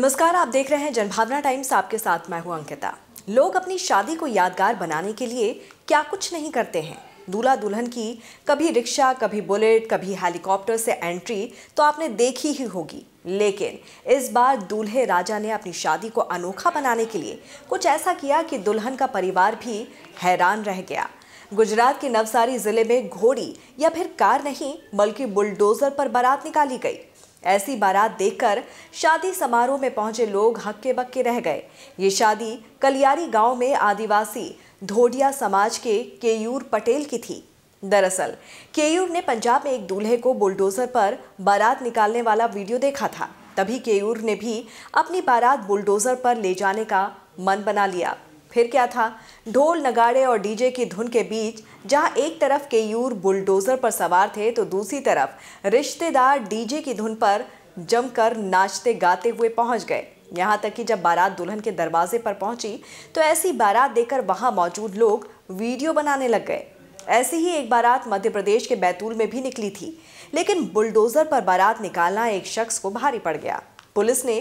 नमस्कार आप देख रहे हैं जनभावना टाइम्स आपके साथ मैं हूं अंकिता लोग अपनी शादी को यादगार बनाने के लिए क्या कुछ नहीं करते हैं दूल्हा दुल्हन की कभी रिक्शा कभी बुलेट कभी हेलीकॉप्टर से एंट्री तो आपने देखी ही होगी लेकिन इस बार दूल्हे राजा ने अपनी शादी को अनोखा बनाने के लिए कुछ ऐसा किया कि दुल्हन का परिवार भी हैरान रह गया गुजरात के नवसारी जिले में घोड़ी या फिर कार नहीं बल्कि बुलडोजर पर बारात निकाली गई ऐसी बारात देखकर शादी समारोह में पहुंचे लोग हक्के बक्के रह गए ये शादी कलियारी गांव में आदिवासी धोडिया समाज के केयूर पटेल की थी दरअसल केयूर ने पंजाब में एक दूल्हे को बुलडोजर पर बारात निकालने वाला वीडियो देखा था तभी केयूर ने भी अपनी बारात बुलडोजर पर ले जाने का मन बना लिया फिर क्या था ढोल नगाड़े और डीजे की धुन के बीच जहां एक तरफ केयूर बुलडोजर पर सवार थे तो दूसरी तरफ रिश्तेदार डीजे की धुन पर जमकर नाचते गाते हुए पहुंच गए यहाँ तक कि जब बारात दुल्हन के दरवाजे पर पहुंची तो ऐसी बारात देकर वहां मौजूद लोग वीडियो बनाने लग गए ऐसी ही एक बारात मध्य प्रदेश के बैतूल में भी निकली थी लेकिन बुलडोजर पर बारात निकालना एक शख्स को भारी पड़ गया पुलिस ने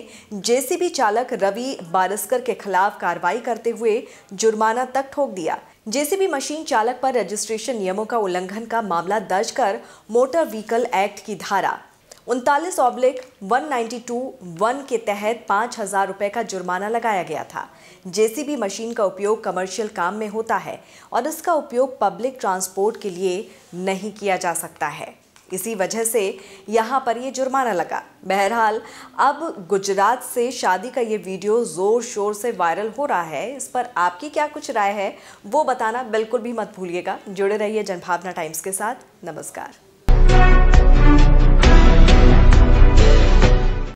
जेसीबी चालक रवि बारस्कर के खिलाफ कार्रवाई करते हुए जुर्माना तक ठोक दिया जेसीबी मशीन चालक पर रजिस्ट्रेशन नियमों का उल्लंघन का मामला दर्ज कर मोटर व्हीकल एक्ट की धारा उनतालीस ऑब्लिक वन वन के तहत पाँच हजार रुपये का जुर्माना लगाया गया था जेसीबी मशीन का उपयोग कमर्शियल काम में होता है और इसका उपयोग पब्लिक ट्रांसपोर्ट के लिए नहीं किया जा सकता है इसी वजह से यहाँ पर ये जुर्माना लगा बहरहाल अब गुजरात से शादी का ये वीडियो ज़ोर शोर से वायरल हो रहा है इस पर आपकी क्या कुछ राय है वो बताना बिल्कुल भी मत भूलिएगा जुड़े रहिए जनभावना टाइम्स के साथ नमस्कार